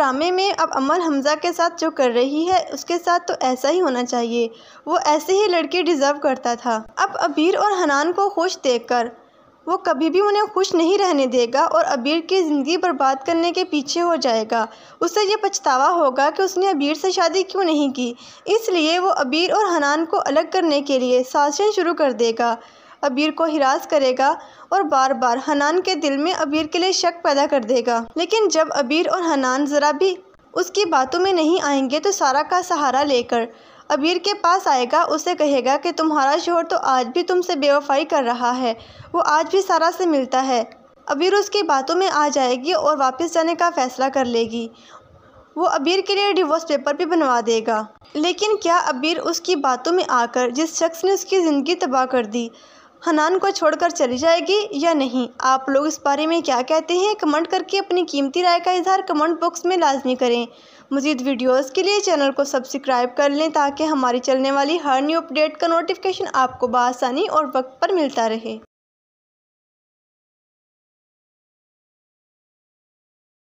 ड्रामे में अब अमल हमज़ा के साथ जो कर रही है उसके साथ तो ऐसा ही होना चाहिए वो ऐसे ही लड़के डिज़र्व करता था अब अबीर और हनान को खुश देखकर वो कभी भी उन्हें खुश नहीं रहने देगा और अबीर की ज़िंदगी बर्बाद करने के पीछे हो जाएगा उसे ये पछतावा होगा कि उसने अबीर से शादी क्यों नहीं की इसलिए वो अबीर और हनान को अलग करने के लिए साजिशें शुरू कर देगा अबीर को हिरास करेगा और बार बार हनान के दिल में अबीर के लिए शक पैदा कर देगा लेकिन जब अबीर और हनान ज़रा भी उसकी बातों में नहीं आएंगे तो सारा का सहारा लेकर अबीर के पास आएगा उसे कहेगा कि तुम्हारा शोहर तो आज भी तुमसे बेवफाई कर रहा है वो आज भी सारा से मिलता है अबीर उसकी बातों में आ जाएगी और वापस जाने का फ़ैसला कर लेगी वो अबीर के लिए डिवोर्स पेपर भी बनवा देगा लेकिन क्या अबीर उसकी बातों में आकर जिस शख्स ने उसकी ज़िंदगी तबाह कर दी हनान को छोड़कर चली जाएगी या नहीं आप लोग इस बारे में क्या कहते हैं कमेंट करके अपनी कीमती राय का इजहार कमेंट बॉक्स में लाजमी करें मज़ीद वीडियोज़ के लिए चैनल को सब्सक्राइब कर लें ताकि हमारी चलने वाली हर न्यू अपडेट का नोटिफिकेशन आपको बसानी और वक्त पर मिलता रहे